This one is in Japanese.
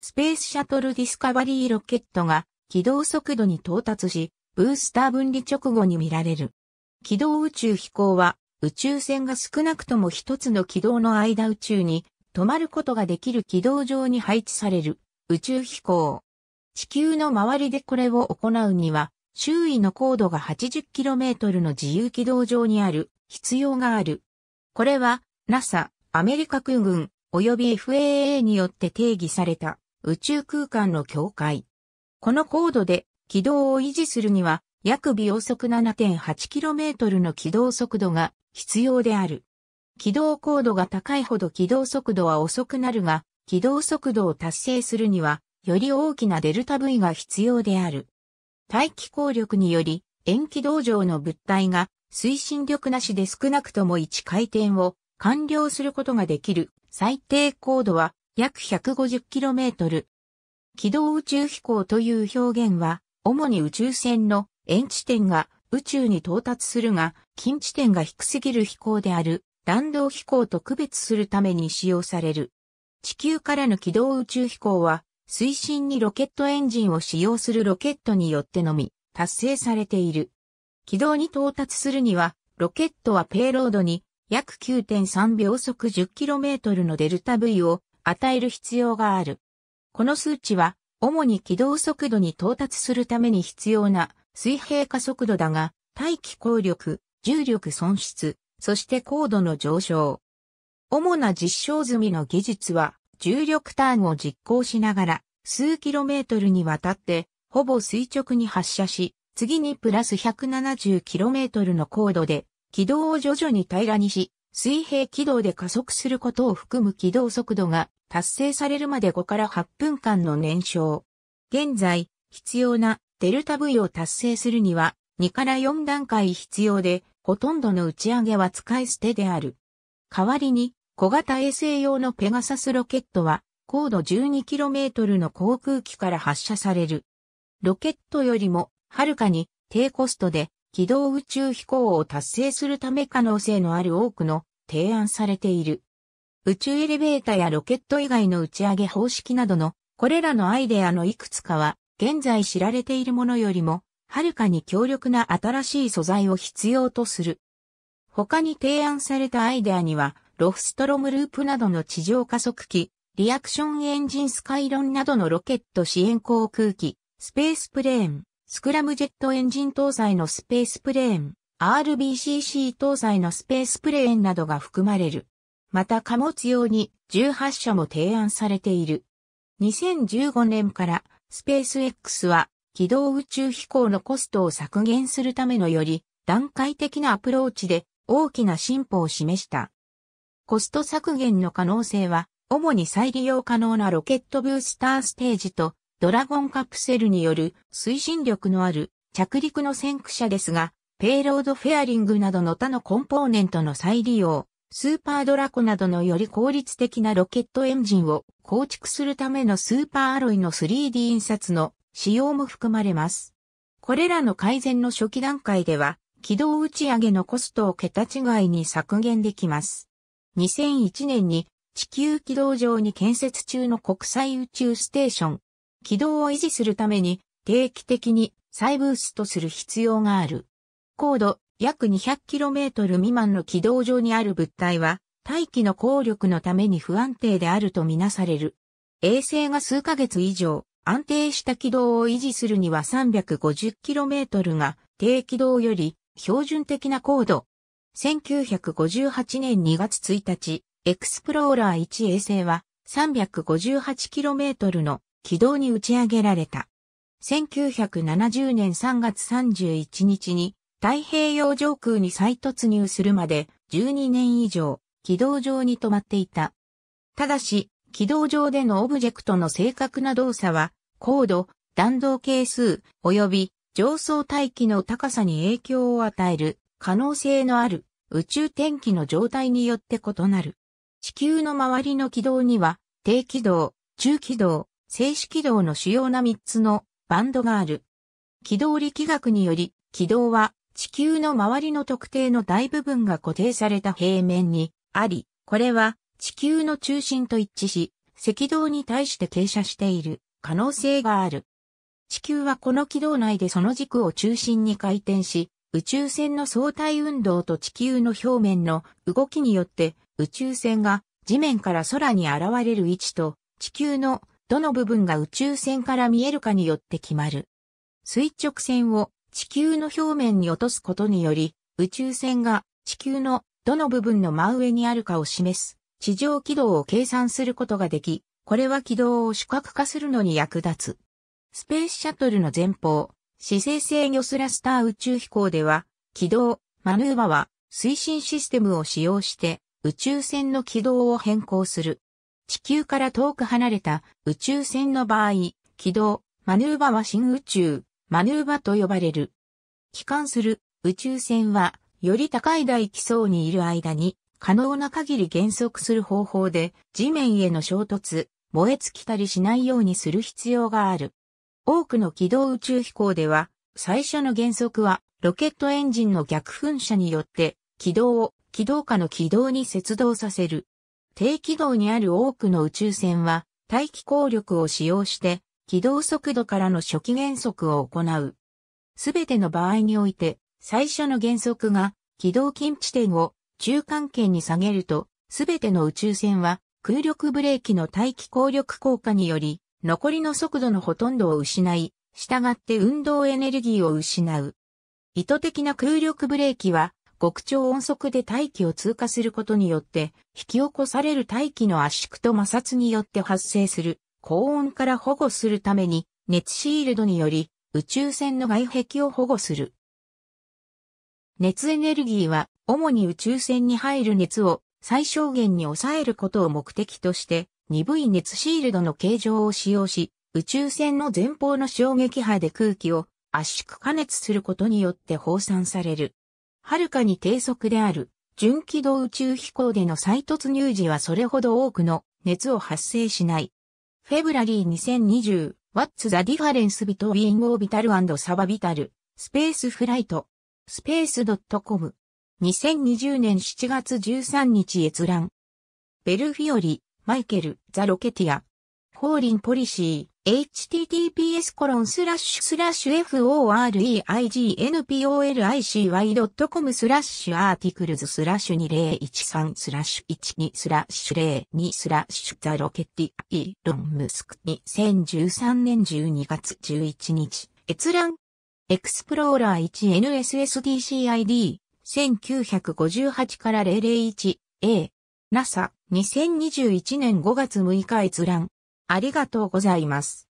スペースシャトルディスカバリーロケットが軌道速度に到達し、ブースター分離直後に見られる。軌道宇宙飛行は宇宙船が少なくとも一つの軌道の間宇宙に止まることができる軌道上に配置される宇宙飛行。地球の周りでこれを行うには、周囲の高度が 80km の自由軌道上にある必要がある。これは NASA、アメリカ空軍及び FAA によって定義された宇宙空間の境界。この高度で軌道を維持するには約秒速 7.8km の軌道速度が必要である。軌道高度が高いほど軌道速度は遅くなるが、軌道速度を達成するには、より大きなデルタ V が必要である。大気効力により、遠軌道上の物体が推進力なしで少なくとも1回転を完了することができる最低高度は約 150km。軌道宇宙飛行という表現は、主に宇宙船の遠地点が宇宙に到達するが、近地点が低すぎる飛行である弾道飛行と区別するために使用される。地球からの軌道宇宙飛行は、推進にロケットエンジンを使用するロケットによってのみ達成されている。軌道に到達するには、ロケットはペイロードに約9.3秒速 10km のデルタ V を与える必要がある。この数値は、主に軌道速度に到達するために必要な水平化速度だが、大気効力、重力損失、そして高度の上昇。主な実証済みの技術は、重力ターンを実行しながら、数キロメートルにわたって、ほぼ垂直に発射し、次にプラス 170km の高度で、軌道を徐々に平らにし、水平軌道で加速することを含む軌道速度が達成されるまで5から8分間の燃焼。現在、必要なデルタ V を達成するには、2から4段階必要で、ほとんどの打ち上げは使い捨てである。代わりに、小型衛星用のペガサスロケットは、高度 12km の航空機から発射される。ロケットよりも、はるかに低コストで、軌道宇宙飛行を達成するため可能性のある多くの提案されている。宇宙エレベーターやロケット以外の打ち上げ方式などの、これらのアイデアのいくつかは、現在知られているものよりも、はるかに強力な新しい素材を必要とする。他に提案されたアイデアには、ロフストロムループなどの地上加速機、リアクションエンジンスカイロンなどのロケット支援航空機、スペースプレーン、スクラムジェットエンジン搭載のスペースプレーン、RBCC 搭載のスペースプレーンなどが含まれる。また貨物用に18社も提案されている。2015年からスペース X は軌道宇宙飛行のコストを削減するためのより段階的なアプローチで大きな進歩を示した。コスト削減の可能性は主に再利用可能なロケットブースターステージとドラゴンカプセルによる推進力のある着陸の先駆者ですが、ペイロードフェアリングなどの他のコンポーネントの再利用、スーパードラコなどのより効率的なロケットエンジンを構築するためのスーパーアロイの 3D 印刷の使用も含まれます。これらの改善の初期段階では、軌道打ち上げのコストを桁違いに削減できます。2001年に地球軌道上に建設中の国際宇宙ステーション、軌道を維持するために定期的に再ブーストする必要がある。高度約 200km 未満の軌道上にある物体は、大気の効力のために不安定であるとみなされる。衛星が数ヶ月以上、安定した軌道を維持するには 350km が低軌道より標準的な高度。1958年2月1日、エクスプローラー1衛星は 358km の軌道に打ち上げられた。1970年3月31日に太平洋上空に再突入するまで12年以上軌道上に止まっていた。ただし、軌道上でのオブジェクトの正確な動作は、高度、弾道係数、及び上層大気の高さに影響を与える可能性のある宇宙天気の状態によって異なる。地球の周りの軌道には、低軌道、中軌道、静止軌道の主要な3つのバンドがある。軌道力学により、軌道は地球の周りの特定の大部分が固定された平面にあり、これは地球の中心と一致し、赤道に対して傾斜している可能性がある。地球はこの軌道内でその軸を中心に回転し、宇宙船の相対運動と地球の表面の動きによって宇宙船が地面から空に現れる位置と地球のどの部分が宇宙船から見えるかによって決まる。垂直線を地球の表面に落とすことにより、宇宙船が地球のどの部分の真上にあるかを示す地上軌道を計算することができ、これは軌道を視覚化するのに役立つ。スペースシャトルの前方、姿勢制御スラスター宇宙飛行では、軌道、マヌーバは推進システムを使用して宇宙船の軌道を変更する。地球から遠く離れた宇宙船の場合、軌道、マヌーバは新宇宙、マヌーバと呼ばれる。帰還する宇宙船は、より高い大気層にいる間に、可能な限り減速する方法で、地面への衝突、燃え尽きたりしないようにする必要がある。多くの軌道宇宙飛行では、最初の減速は、ロケットエンジンの逆噴射によって、軌道を軌道下の軌道に接動させる。低軌道にある多くの宇宙船は、大気効力を使用して、軌道速度からの初期減速を行う。すべての場合において、最初の減速が軌道近地点を中間圏に下げると、すべての宇宙船は空力ブレーキの大気効力効果により、残りの速度のほとんどを失い、従って運動エネルギーを失う。意図的な空力ブレーキは、極超音速で大気を通過することによって、引き起こされる大気の圧縮と摩擦によって発生する高温から保護するために、熱シールドにより宇宙船の外壁を保護する。熱エネルギーは、主に宇宙船に入る熱を最小限に抑えることを目的として、鈍い熱シールドの形状を使用し、宇宙船の前方の衝撃波で空気を圧縮加熱することによって放散される。はるかに低速である、純軌道宇宙飛行での再突入時はそれほど多くの熱を発生しない。フェブラリー2020 What's the difference between orbital and s u b b i t a l space flight s p a c e .com 2020年7月13日閲覧ベルフィオリ、マイケル、ザ・ロケティアーリンポリシー、https コロンスラッシュスラッシュ foreignpolicy.com スラッシュアーティクルズスラッシュ2013スラッシュ12スラッシュ02スラッシュザロケティイーロンムスク2013年12月11日閲覧エクスプローラー 1NSSDCID 1958から 001A NASA 2021年5月6日閲覧ありがとうございます。